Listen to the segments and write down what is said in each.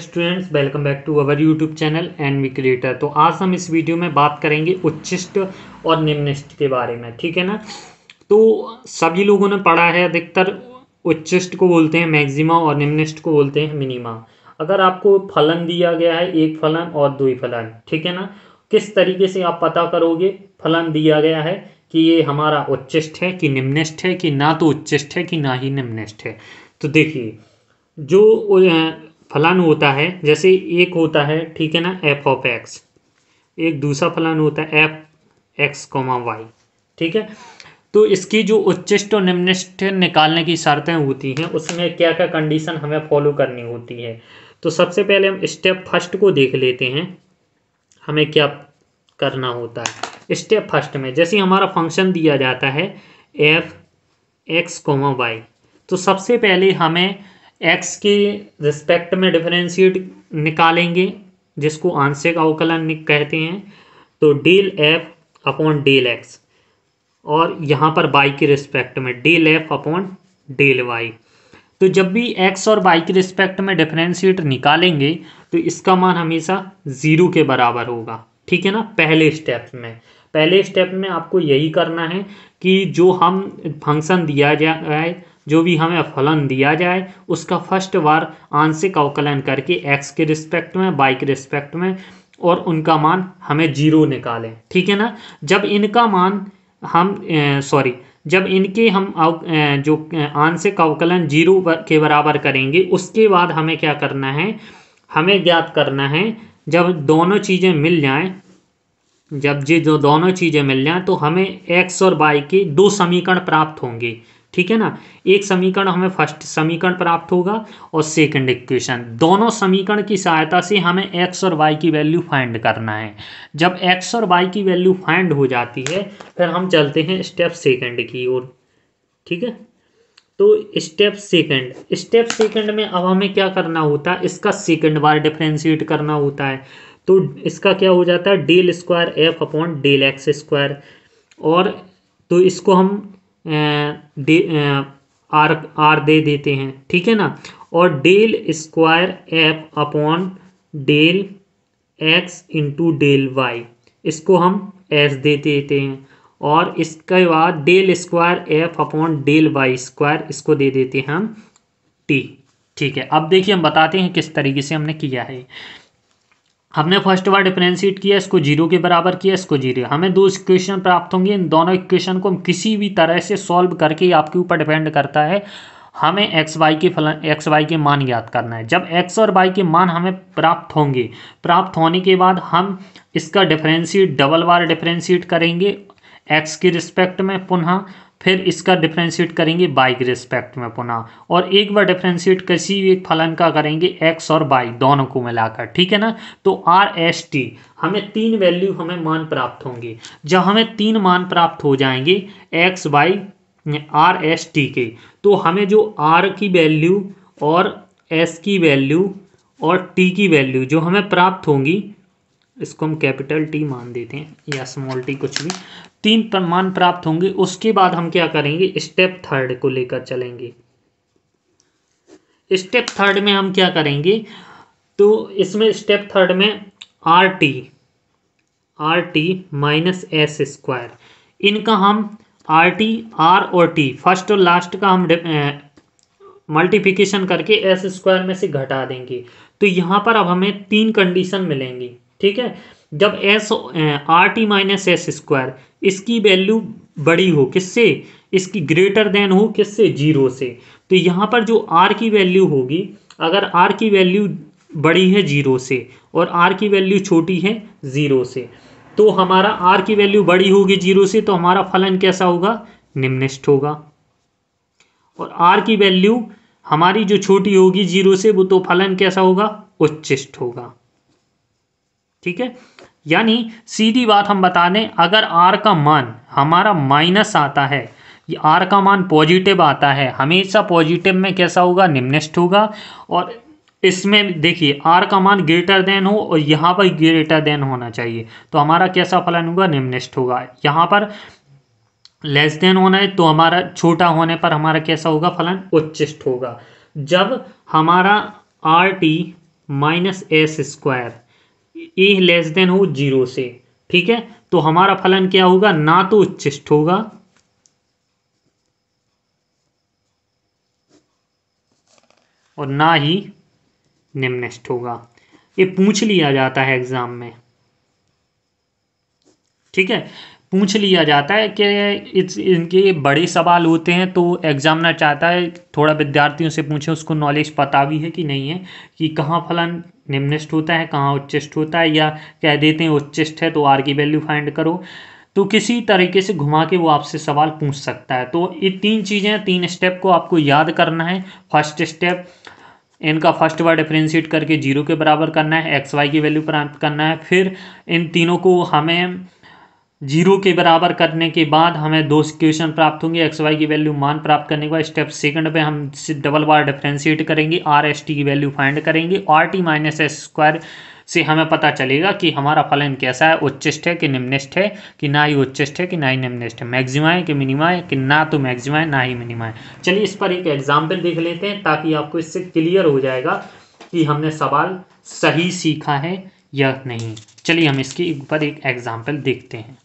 students welcome back to our YouTube channel and we creator तो आज हम इस वीडियो में बात करेंगे उच्चिष्ट और निम्निष्ट के बारे में ठीक है ना तो सभी लोगों ने पढ़ा है अधिकतर उच्चिष्ट को बोलते हैं मैक्सिमा और निम्निष्ट को बोलते हैं मिनिमा अगर आपको फलन दिया गया है एक फलन और दो ही फलन ठीक है ना किस तरीके से आप पता करोगे फलन दिया गया है कि ये हमारा उच्चिष्ट है कि निम्निष्ट है कि ना तो उच्चिष्ट है कि ना ही निम्निष्ट है तो देखिए जो फलन होता है जैसे एक होता है ठीक है ना एफ ऑफ एक्स एक दूसरा फलन होता है एफ एक्स कॉमा वाई ठीक है तो इसकी जो उच्चिष्ट और निम्निष्ट निकालने की शर्तें होती हैं उसमें क्या क्या कंडीशन हमें फॉलो करनी होती है तो सबसे पहले हम स्टेप फर्स्ट को देख लेते हैं हमें क्या करना होता है स्टेप फर्स्ट में जैसे हमारा फंक्शन दिया जाता है एफ एक्स कॉमा वाई तो सबसे पहले हमें एक्स के रिस्पेक्ट में डिफरेंशिएट निकालेंगे जिसको आंशिक अवकलन कहते हैं तो del F upon del X और यहाँ पर बाई के रिस्पेक्ट में del F upon del Y तो जब भी एक्स और बाई के रिस्पेक्ट में डिफरेंशिएट निकालेंगे तो इसका मान हमेशा ज़ीरो के बराबर होगा ठीक है ना पहले स्टेप में पहले स्टेप में आपको यही करना है कि जो हम फंक्शन दिया जाए जो भी हमें फलन दिया जाए उसका फर्स्ट बार आंशिक अवकलन करके एक्स के रिस्पेक्ट में बाई के रिस्पेक्ट में और उनका मान हमें जीरो निकालें ठीक है ना जब इनका मान हम सॉरी जब इनके हम आव, जो आंशिक अवकलन जीरो के बराबर करेंगे उसके बाद हमें क्या करना है हमें ज्ञात करना है जब दोनों चीज़ें मिल जाएं जब जी जो दोनों चीज़ें मिल जाएं तो हमें एक्स और बाई के दो समीकरण प्राप्त होंगे ठीक है ना एक समीकरण हमें फर्स्ट समीकरण प्राप्त होगा और सेकंड इक्वेशन दोनों समीकरण की सहायता से हमें एक्स और वाई की वैल्यू फाइंड करना है जब एक्स और वाई की वैल्यू फाइंड हो जाती है फिर हम चलते हैं स्टेप सेकंड की ओर ठीक है तो स्टेप सेकंड स्टेप सेकंड में अब हमें क्या करना होता है इसका सेकेंड बार डिफ्रेंशिएट करना होता है तो इसका क्या हो जाता है del square F upon del x square और तो इसको हम आर आर दे देते हैं ठीक है ना और del square F upon del x into del Y इसको हम एस दे देते हैं और इसके बाद del square F upon del Y square इसको दे देते हैं हम टी ठीक है अब देखिए हम बताते हैं किस तरीके से हमने किया है हमने फर्स्ट बार डिफ्रेंशिएट किया इसको जीरो के बराबर किया इसको जीरो हमें दो इक्वेशन प्राप्त होंगे इन दोनों इक्वेशन को हम किसी भी तरह से सॉल्व करके आपके ऊपर डिपेंड करता है हमें एक्स वाई के फल एक्स वाई के मान याद करना है जब एक्स और वाई के मान हमें प्राप्त होंगे प्राप्त होने के बाद हम इसका डिफ्रेंशिएट डबल बार डिफ्रेंशिएट करेंगे एक्स के रिस्पेक्ट में पुनः फिर इसका डिफ्रेंशिएट करेंगे बाई के रिस्पेक्ट में पुनः और एक बार डिफ्रेंशिएट किसी भी एक फलन का करेंगे एक्स और बाई दोनों को मिलाकर ठीक है ना तो आर एस टी हमें तीन वैल्यू हमें मान प्राप्त होंगे जब हमें तीन मान प्राप्त हो जाएंगे X by R S T के तो हमें जो आर की वैल्यू और एस की वैल्यू और टी की वैल्यू जो हमें प्राप्त होंगी इसको हम कैपिटल टी मान देते हैं या स्मॉल टी कुछ भी तीन मान प्राप्त होंगे उसके बाद हम क्या करेंगे स्टेप थर्ड को लेकर चलेंगे स्टेप थर्ड में हम क्या करेंगे तो इसमें स्टेप थर्ड में R T R T minus S square इनका हम आर टी आर और टी फर्स्ट और लास्ट का हम मल्टीप्लिकेशन करके एस स्क्वायर में से घटा देंगे तो यहाँ पर अब हमें तीन कंडीशन मिलेंगी ठीक है जब S R T minus S square इसकी वैल्यू बड़ी हो किससे इसकी ग्रेटर देन हो किससे जीरो से तो यहाँ पर जो आर की वैल्यू होगी अगर आर की वैल्यू बड़ी है जीरो से और आर की वैल्यू छोटी है ज़ीरो से तो हमारा आर की वैल्यू बड़ी होगी जीरो से तो हमारा फलन कैसा होगा निम्निष्ठ होगा और आर की वैल्यू हमारी जो छोटी होगी जीरो से वो तो फलन कैसा होगा उच्चिष्ट होगा ठीक है यानी सीधी बात हम बता दें अगर आर का मान हमारा माइनस आता है ये आर का मान पॉजिटिव आता है हमेशा पॉजिटिव में कैसा होगा निम्निष्ठ होगा और इसमें देखिए आर का मान ग्रेटर देन हो और यहाँ पर ग्रेटर देन होना चाहिए तो हमारा कैसा फलन होगा निम्निष्ठ होगा यहाँ पर लेस देन होना है तो हमारा छोटा होने पर हमारा कैसा होगा फलन उच्चिष्ट होगा जब हमारा R T minus S square a less than हो जीरो से ठीक है तो हमारा फलन क्या होगा ना तो उच्चिष्ट होगा और ना ही निम्निष्ट होगा ये पूछ लिया जाता है एग्जाम में ठीक है पूछ लिया जाता है कि इस इनके बड़े सवाल होते हैं तो एग्जामिनर चाहता है थोड़ा विद्यार्थियों से पूछें उसको नॉलेज पता भी है कि नहीं है कि कहाँ फलन निम्निष्ट होता है कहाँ उच्चिष्ट होता है या कह देते हैं उच्चिष्ट है तो आर की वैल्यू फाइंड करो तो किसी तरीके से घुमा के वो आपसे सवाल पूछ सकता है तो ये तीन चीज़ें तीन स्टेप को आपको याद करना है फर्स्ट स्टेप इनका फर्स्ट वर्ड डिफ्रेंशिएट करके जीरो के बराबर करना है एक्स वाई की वैल्यू प्राप्त करना है फिर इन तीनों को हमें जीरो के बराबर करने के बाद हमें दो क्वेश्चन प्राप्त होंगे एक्स वाई की वैल्यू मान प्राप्त करने के बाद स्टेप सेकंड पे हम डबल बार डिफ्रेंशिएट करेंगे आर एस टी की वैल्यू फाइंड करेंगे R T minus S square से हमें पता चलेगा कि हमारा फलन कैसा है उच्चिष्ट है कि निम्निष्ट है कि ना ही उच्चिष्ट है कि ना ही निम्निष्ट है मैक्सिमा है कि मिनिमा है कि ना तो मैक्सिमा है ना ही मिनिमा है चलिए इस पर एक एग्जाम्पल देख लेते हैं ताकि आपको इससे क्लियर हो जाएगा कि हमने सवाल सही सीखा है या नहीं चलिए हम इसके ऊपर एक एग्जाम्पल देखते हैं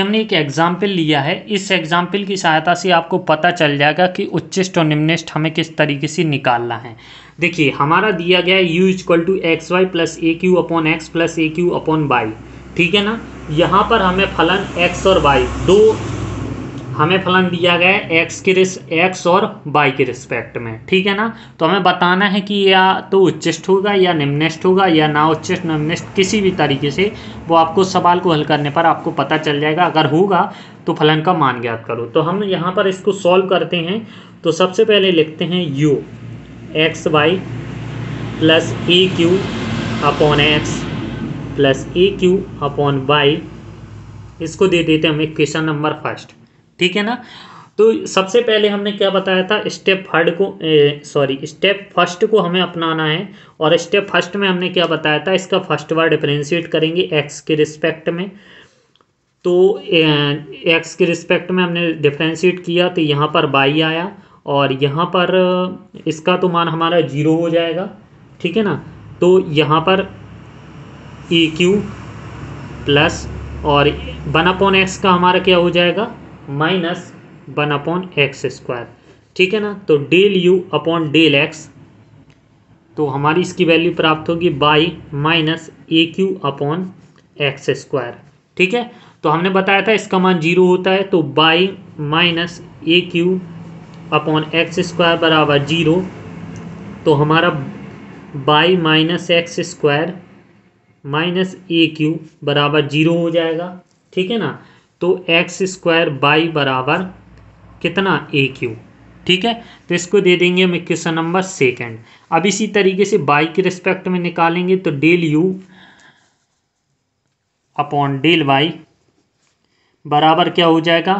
हमने एक एग्जाम्पल लिया है इस एग्जाम्पल की सहायता से आपको पता चल जाएगा कि उच्चिष्ट और निम्निष्ट हमें किस तरीके से निकालना है देखिए हमारा दिया गया है u to X Y plus A cube upon X plus A cube upon Y ठीक है ना यहाँ पर हमें फलन x और y दो हमें फलन दिया गया है एक्स के रिस एक्स और वाई के रिस्पेक्ट में ठीक है ना तो हमें बताना है कि या तो उच्चिष्ट होगा या निम्निष्ट होगा या ना उच्चिष्ट निम्निष्ट किसी भी तरीके से वो आपको सवाल को हल करने पर आपको पता चल जाएगा अगर होगा तो फलन का मान ज्ञात करो तो हम यहाँ पर इसको सॉल्व करते हैं तो सबसे पहले लिखते हैं यू एक्स वाई प्लस ए क्यू अपॉन एक्स प्लस ए क्यू अपॉन वाई इसको दे देते हैं हम इक्वेशन नंबर फर्स्ट ठीक है ना तो सबसे पहले हमने क्या बताया था स्टेप थर्ड को सॉरी स्टेप फर्स्ट को हमें अपनाना है और स्टेप फर्स्ट में हमने क्या बताया था इसका फर्स्ट बार डिफ्रेंशिएट करेंगे एक्स के रिस्पेक्ट में तो एक्स के रिस्पेक्ट में हमने डिफ्रेंशिएट किया तो यहाँ पर बाई आया और यहाँ पर इसका तो मान हमारा जीरो हो जाएगा ठीक है ना तो यहाँ पर ए क्यू प्लस और वन अपॉन एक्स का हमारा क्या हो जाएगा minus one upon x square ठीक है ना तो del you upon del X तो हमारी इसकी वैल्यू प्राप्त होगी by minus A cube upon x square ठीक है तो हमने बताया था इसका मान जीरो होता है तो by minus A cube upon x square बराबर जीरो तो हमारा by minus X square minus A cube बराबर जीरो हो जाएगा ठीक है ना तो एक्स स्क्वायर बाई बराबर कितना ए क्यू ठीक है तो इसको दे देंगे हम इक्वेशन नंबर सेकेंड अब इसी तरीके से बाई के रिस्पेक्ट में निकालेंगे तो del you upon del Y बराबर क्या हो जाएगा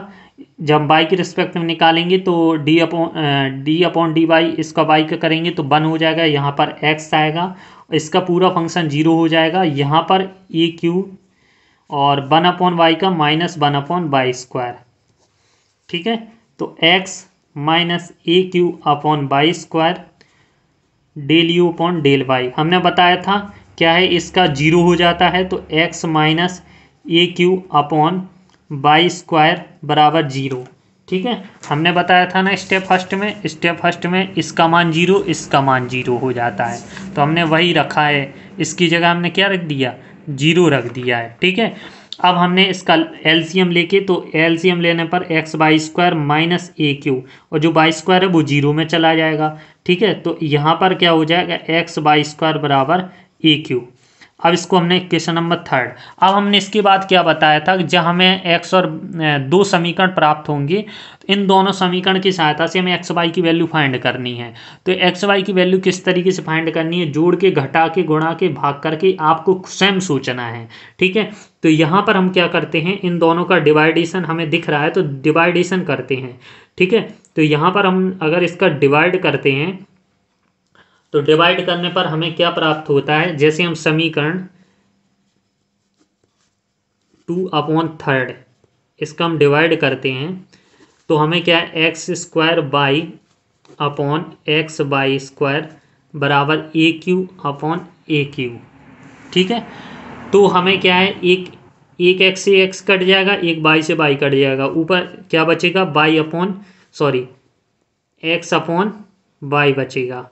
जब बाई के रिस्पेक्ट में निकालेंगे तो D upon D upon D Y इसका बाई का करेंगे तो वन हो जाएगा यहाँ पर एक्स आएगा इसका पूरा फंक्शन जीरो हो जाएगा यहाँ पर ए क्यू और वन अपॉन वाई का minus one upon Y square ठीक है तो X minus A cube upon Y square del you upon del Y हमने बताया था क्या है इसका जीरो हो जाता है तो एक्स माइनस ए क्यू अपॉन वाई स्क्वायर बराबर जीरो ठीक है हमने बताया था ना स्टेप फर्स्ट में स्टेप फर्स्ट में इसका मान जीरो इसका मान जीरो हो जाता है तो हमने वही रखा है इसकी जगह हमने क्या रख दिया जीरो रख दिया है ठीक है अब हमने इसका एलसीएम लेके तो एलसीएम लेने पर X by square minus A cube और जो बाई स्क्वायर है वो जीरो में चला जाएगा ठीक है तो यहाँ पर क्या हो जाएगा एक्स बाई स्क्वायर बराबर ए क्यू अब इसको हमने क्वेश्चन नंबर थर्ड अब हमने इसके बाद क्या बताया था जब हमें एक्स और दो समीकरण प्राप्त होंगे तो इन दोनों समीकरण की सहायता से हमें एक्स वाई की वैल्यू फाइंड करनी है तो एक्स वाई की वैल्यू किस तरीके से फाइंड करनी है जोड़ के घटा के गुणा के भाग करके आपको स्वयं सोचना है ठीक है तो यहाँ पर हम क्या करते हैं इन दोनों का डिवाइडेशन हमें दिख रहा है तो डिवाइडेशन करते हैं ठीक है तो यहाँ पर हम अगर इसका डिवाइड करते हैं तो डिवाइड करने पर हमें क्या प्राप्त होता है जैसे हम समीकरण टू अपॉन थर्ड इसका हम डिवाइड करते हैं तो हमें क्या है X square by upon X by square बराबर A cube upon A cube ठीक है तो हमें क्या है एक एक एक्स से एक्स कट जाएगा एक बाई से बाई कट जाएगा ऊपर क्या बचेगा y upon sorry x upon y बचेगा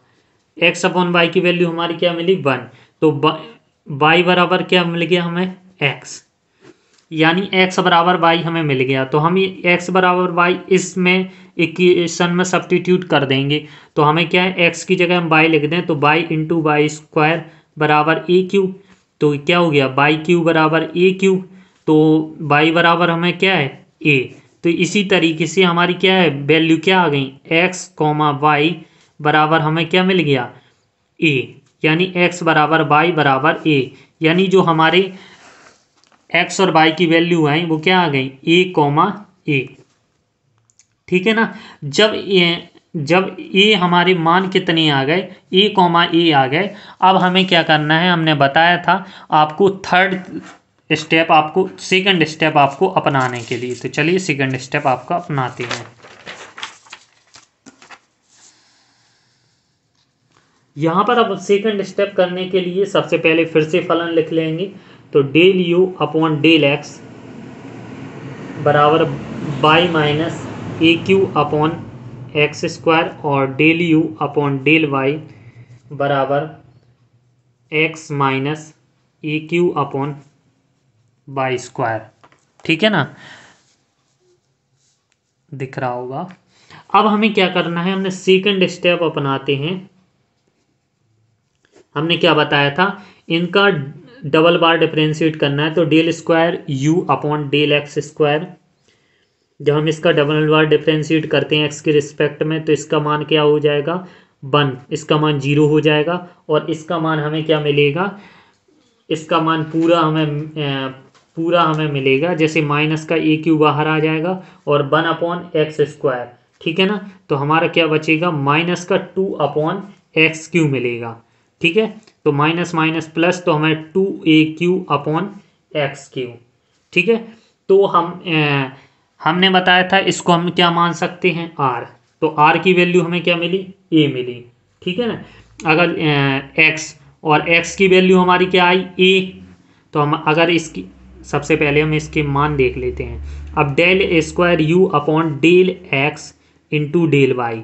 एक्स अपॉन वाई की वैल्यू हमारी क्या मिली वन तो वाई बराबर क्या मिल गया हमें एक्स यानी एक्स बराबर वाई हमें मिल गया तो हम एक्स बराबर वाई इसमें इक्वेशन में सब्टीट्यूट कर देंगे तो हमें क्या है एक्स की जगह हम वाई लिख दें तो वाई इंटू वाई स्क्वायर बराबर ए क्यूब तो क्या हो गया वाई क्यूब बराबर ए क्यूब तो वाई बराबर हमें क्या है ए तो इसी तरीके से हमारी क्या है वैल्यू क्या आ गई एक्स कॉमा वाई बराबर हमें क्या मिल गया ए यानी एक्स बराबर वाई बराबर ए यानी जो हमारे एक्स और वाई की वैल्यू आई वो क्या आ गई ए कॉमा ए ठीक है ना जब ए जब ए हमारे मान कितने आ गए ए कॉमा ए आ गए अब हमें क्या करना है हमने बताया था आपको थर्ड स्टेप आपको सेकंड स्टेप आपको अपनाने के लिए तो चलिए सेकंड स्टेप आपका अपनाते हैं यहाँ पर अब सेकंड स्टेप करने के लिए सबसे पहले फिर से फलन लिख लेंगे तो del you upon del x बराबर बाई माइनस ए क्यू अपॉन एक्स स्क्वायर और del you upon del Y बराबर एक्स माइनस ए क्यू अपॉन बाई स्क्वायर ठीक है ना दिख रहा होगा अब हमें क्या करना है हमने सेकंड स्टेप अपनाते हैं हमने क्या बताया था इनका डबल बार डिफ्रेंशिएट करना है तो del square u upon del x square जब हम इसका डबल बार डिफ्रेंशिएट करते हैं एक्स के रिस्पेक्ट में तो इसका मान क्या हो जाएगा वन इसका मान जीरो हो जाएगा और इसका मान हमें क्या मिलेगा इसका मान पूरा हमें पूरा हमें मिलेगा जैसे माइनस का ए क्यू बाहर आ जाएगा और वन अपॉन एक्स स्क्वायर ठीक है ना तो हमारा क्या बचेगा माइनस का टू अपॉन एक्स क्यू मिलेगा ठीक है तो माइनस माइनस प्लस तो हमें two a cube upon x cube ठीक है तो हम ए, हमने बताया था इसको हम क्या मान सकते हैं आर तो आर की वैल्यू हमें क्या मिली ए मिली ठीक है ना अगर एक्स और एक्स की वैल्यू हमारी क्या आई ए तो हम अगर इसकी सबसे पहले हम इसके मान देख लेते हैं अब del square u upon del x into del y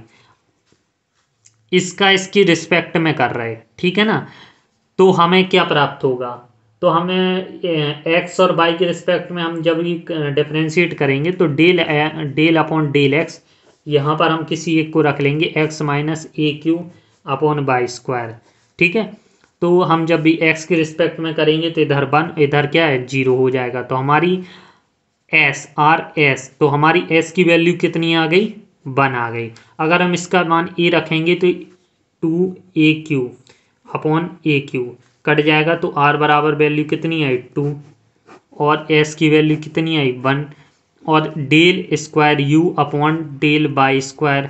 इसका इसकी रिस्पेक्ट में कर रहे ठीक है ना तो हमें क्या प्राप्त होगा तो हमें एक्स और वाई के रिस्पेक्ट में हम जब ये डिफ्रेंशिएट करेंगे तो del del upon del x यहाँ पर हम किसी एक को रख लेंगे एक्स माइनस ए क्यू अपॉन वाई स्क्वायर ठीक है तो हम जब भी एक्स के रिस्पेक्ट में करेंगे तो इधर वन इधर क्या है जीरो हो जाएगा तो हमारी एस आर एस तो हमारी एस की वैल्यू कितनी आ गई वन आ गई अगर हम इसका मान ए रखेंगे तो two a cube upon A cube cut जाएगा तो आर बराबर वैल्यू कितनी आई टू और एस की वैल्यू कितनी आई वन और del square u upon del y square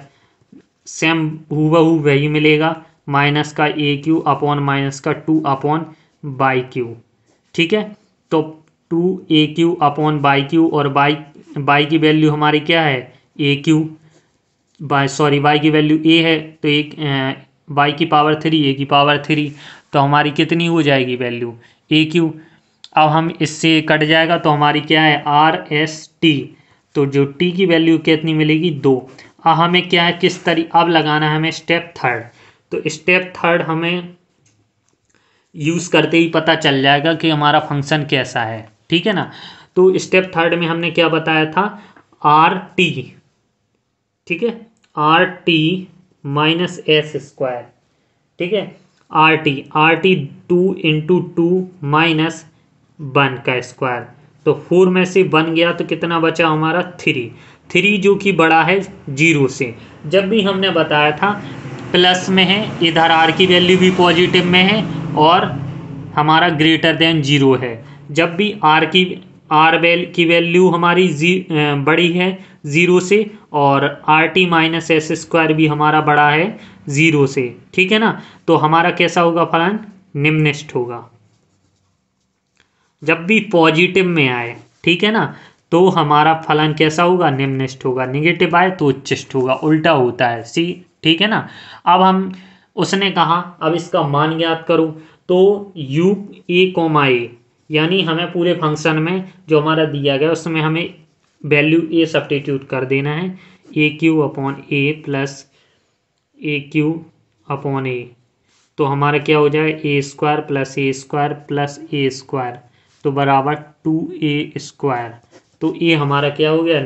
same हु वही मिलेगा माइनस का ए क्यू अपॉन माइनस का टू अपॉन बाई क्यू ठीक है तो two a cube upon y cube और बाई बाई की वैल्यू हमारी क्या है a cube y sorry Y की वैल्यू ए है तो एक वाई की पावर थ्री ए की पावर थ्री तो हमारी कितनी हो जाएगी वैल्यू ए क्यू अब हम इससे कट जाएगा तो हमारी क्या है आर एस टी तो जो टी की वैल्यू कितनी मिलेगी दो अब हमें क्या है किस तरी अब लगाना है हमें स्टेप थर्ड तो स्टेप थर्ड हमें यूज़ करते ही पता चल जाएगा कि हमारा फंक्शन कैसा है ठीक है ना तो स्टेप थर्ड में हमने क्या बताया था आर टी ठीक है r T minus S square ठीक है r T R t two into two minus one का स्क्वायर तो फोर में से बन गया तो कितना बचा हमारा थ्री थ्री जो कि बड़ा है जीरो से जब भी हमने बताया था प्लस में है इधर आर की वैल्यू भी पॉजिटिव में है और हमारा ग्रेटर देन जीरो है जब भी आर की आर वेल की वैल्यू हमारी जी बड़ी है ज़ीरो से और r T minus S square भी हमारा बड़ा है ज़ीरो से ठीक है ना तो हमारा कैसा होगा फलन निम्निष्ठ होगा जब भी पॉजिटिव में आए ठीक है ना तो हमारा फलन कैसा होगा निम्निष्ठ होगा निगेटिव आए तो उच्चिष्ट होगा उल्टा होता है सी ठीक है ना अब हम उसने कहा अब इसका मान ज्ञात करूँ तो यू ए कोमा ए यानी हमें पूरे फंक्शन में जो हमारा दिया गया उसमें हमें वैल्यू ए सब्टीट्यूट कर देना है a cube upon a plus A cube upon a तो हमारा क्या हो जाए a square plus a square plus a square तो बराबर टू ए स्क्वायर तो ए हमारा क्या हो गया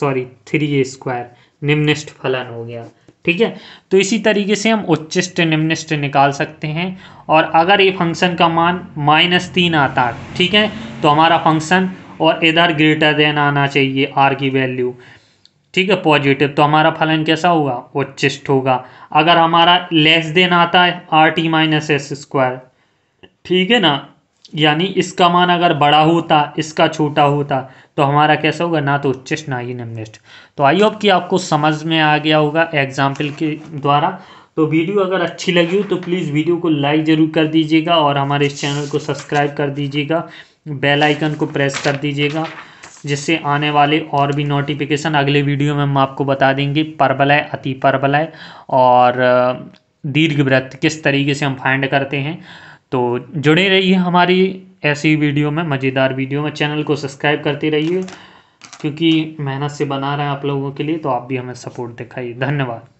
सॉरी थ्री ए स्क्वायर निम्निष्ठ फलन हो गया ठीक है तो इसी तरीके से हम उच्चिष्ट निम्निष्ट निकाल सकते हैं और अगर ये फंक्शन का मान माइनस तीन आता ठीक है तो हमारा फंक्शन और इधर ग्रेटर देन आना चाहिए आर की वैल्यू ठीक है पॉजिटिव तो हमारा फलन कैसा होगा उच्चिष्ट होगा अगर हमारा लेस देन आता है r T minus S square ठीक है ना यानी इसका मान अगर बड़ा होता इसका छोटा होता तो हमारा कैसा होगा ना तो उच्चिष्ट ना ही निम्निष्ट तो आई होप कि आपको समझ में आ गया होगा एग्जाम्पल के द्वारा तो वीडियो अगर अच्छी लगी हो तो प्लीज़ वीडियो को लाइक ज़रूर कर दीजिएगा और हमारे इस चैनल को सब्सक्राइब कर दीजिएगा बेल आइकन को प्रेस कर दीजिएगा जिससे आने वाले और भी नोटिफिकेशन अगले वीडियो में हम आपको बता देंगे परबलय अति परबलय और दीर्घ व्रत किस तरीके से हम फाइंड करते हैं तो जुड़े रहिए हमारी ऐसी वीडियो में मज़ेदार वीडियो में चैनल को सब्सक्राइब करते रहिए क्योंकि मेहनत से बना रहे हैं आप लोगों के लिए तो आप भी हमें सपोर्ट दिखाइए धन्यवाद